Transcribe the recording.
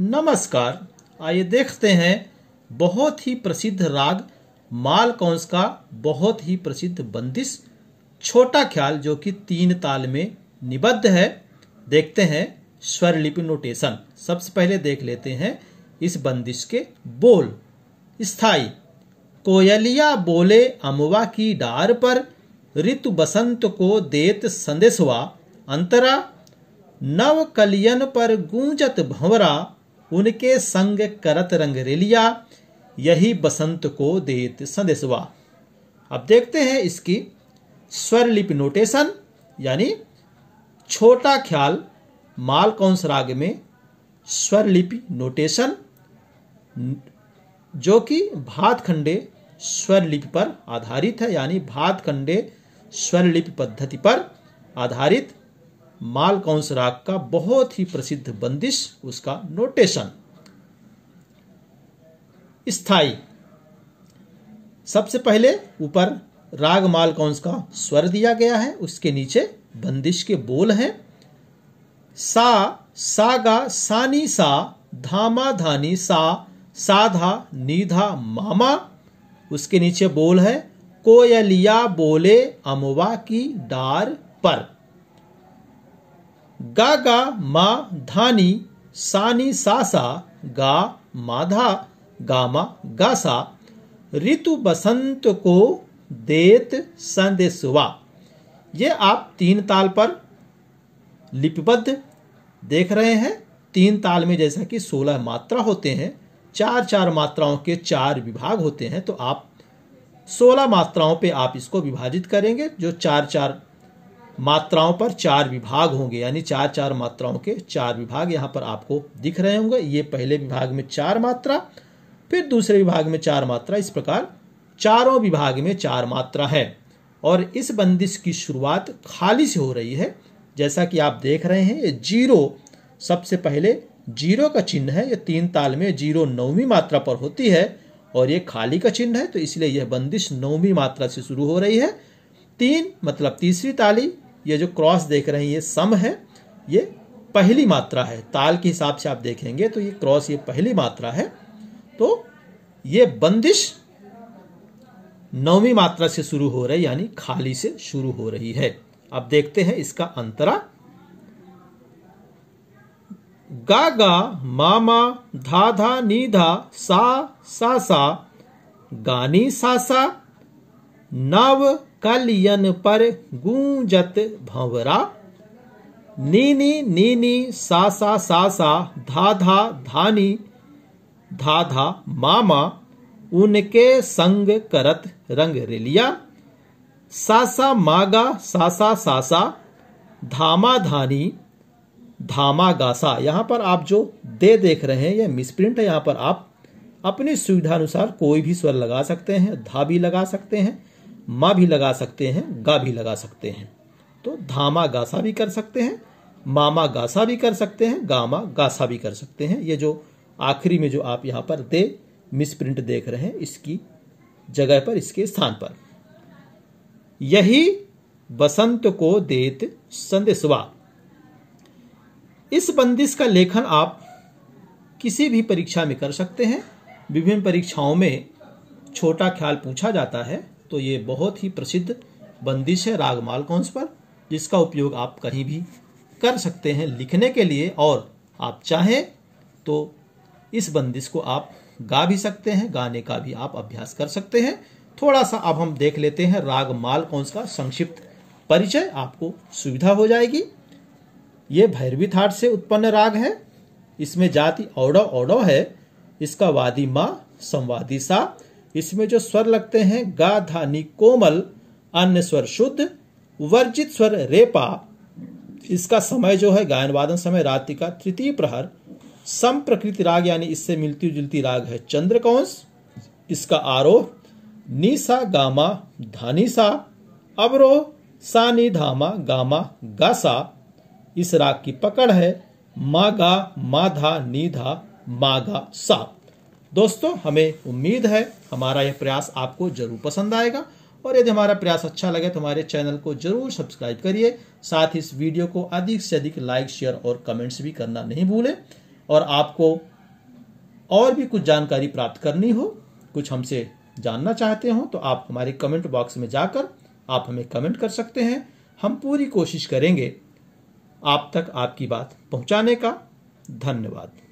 नमस्कार आइए देखते हैं बहुत ही प्रसिद्ध राग माल कौंस का बहुत ही प्रसिद्ध बंदिश छोटा ख्याल जो कि तीन ताल में निबद्ध है देखते हैं स्वर लिपि नोटेशन सबसे पहले देख लेते हैं इस बंदिश के बोल स्थाई कोयलिया बोले अमुआ की डार पर ऋतु बसंत को देत संदेशवा अंतरा नव कलियन पर गूंजत भंवरा उनके संग करत रंग रिलिया यही बसंत को देत संदेशवा अब देखते हैं इसकी स्वरलिप नोटेशन यानी छोटा ख्याल मालकौंस राग में स्वरलिपि नोटेशन जो कि भातखंडे स्वरलिपि पर आधारित है यानी भातखंडे स्वरलिपि पद्धति पर आधारित माल कौंस राग का बहुत ही प्रसिद्ध बंदिश उसका नोटेशन स्थाई सबसे पहले ऊपर राग माल कौंस का स्वर दिया गया है उसके नीचे बंदिश के बोल हैं सा सागा सानी सा धामा धानी सा साधा नीधा मामा उसके नीचे बोल है कोयलिया बोले अमवा की डार पर गा गा मा धानी सानी सा सा गा मा धा गामा गासा ऋतु बसंत को देत संदेशवा ये आप तीन ताल पर लिपिबद्ध देख रहे हैं तीन ताल में जैसा कि सोलह मात्रा होते हैं चार चार मात्राओं के चार विभाग होते हैं तो आप सोलह मात्राओं पे आप इसको विभाजित करेंगे जो चार चार मात्राओं पर चार विभाग होंगे यानी चार चार मात्राओं के चार विभाग यहाँ पर आपको दिख रहे होंगे ये पहले विभाग में चार मात्रा फिर दूसरे विभाग में चार मात्रा इस प्रकार चारों विभाग में चार मात्रा है और इस बंदिश की शुरुआत खाली से हो रही है जैसा कि आप देख रहे हैं ये जीरो सबसे पहले जीरो का चिन्ह है ये तीन ताल में जीरो नौवीं मात्रा पर होती है और ये खाली का चिन्ह है तो इसलिए यह बंदिश नौवीं मात्रा से शुरू हो रही है तीन मतलब तीसरी ताली ये जो क्रॉस देख रहे हैं ये सम है ये पहली मात्रा है ताल के हिसाब से आप देखेंगे तो ये क्रॉस ये पहली मात्रा है तो ये बंदिश नौवीं मात्रा से शुरू हो रही यानी खाली से शुरू हो रही है अब देखते हैं इसका अंतरा गा गा मा मा धा धा नी धा सा सा सा गानी सा सा नव कलियन पर गूंजत भंवरा नीनी नीनी सा सा सा सा धा धा धानी धा धा मामा उनके संग करत रंग रिलिया सा सा मागा सा सा सा सा धामा धानी धामा गासा यहाँ पर आप जो दे देख रहे हैं यह मिसप्रिंट है यहाँ पर आप अपनी सुविधा अनुसार कोई भी स्वर लगा सकते हैं धा भी लगा सकते हैं माँ भी लगा सकते हैं गा भी लगा सकते हैं तो धामा गासा भी कर सकते हैं मामा गासा भी कर सकते हैं गामा गासा भी कर सकते हैं ये जो आखिरी में जो आप यहाँ पर दे मिस प्रिंट देख रहे हैं इसकी जगह पर इसके स्थान पर यही बसंत को देत संदेशवा इस बंदिश का लेखन आप किसी भी परीक्षा में कर सकते हैं विभिन्न परीक्षाओं में छोटा ख्याल पूछा जाता है तो ये बहुत ही प्रसिद्ध बंदिश है राग मालकौंस पर जिसका उपयोग आप कहीं भी कर सकते हैं लिखने के लिए और आप चाहें तो इस बंदिश को आप गा भी सकते हैं गाने का भी आप अभ्यास कर सकते हैं थोड़ा सा अब हम देख लेते हैं राग मालकौंस का संक्षिप्त परिचय आपको सुविधा हो जाएगी ये भैरवी थाट से उत्पन्न राग है इसमें जाति औडव औडव है इसका वादी मा संवादी सा इसमें जो स्वर लगते हैं गा धानी कोमल अन्य स्वर शुद्ध वर्जित स्वर रेपा इसका समय जो है गायन वादन समय रात्रि का तृतीय प्रहर सम प्रकृति राग यानी इससे मिलती जुलती राग है चंद्रकौंस इसका आरोह नीसा गामा सा अवरोह सा नी धामा गामा गासा इस राग की पकड़ है मा गा मा धा नी धा मा गा सा दोस्तों हमें उम्मीद है हमारा यह प्रयास आपको जरूर पसंद आएगा और यदि हमारा प्रयास अच्छा लगे तो हमारे चैनल को जरूर सब्सक्राइब करिए साथ ही इस वीडियो को अधिक से अधिक लाइक शेयर और कमेंट्स भी करना नहीं भूलें और आपको और भी कुछ जानकारी प्राप्त करनी हो कुछ हमसे जानना चाहते हो तो आप हमारे कमेंट बॉक्स में जाकर आप हमें कमेंट कर सकते हैं हम पूरी कोशिश करेंगे आप तक आपकी बात पहुंचाने का धन्यवाद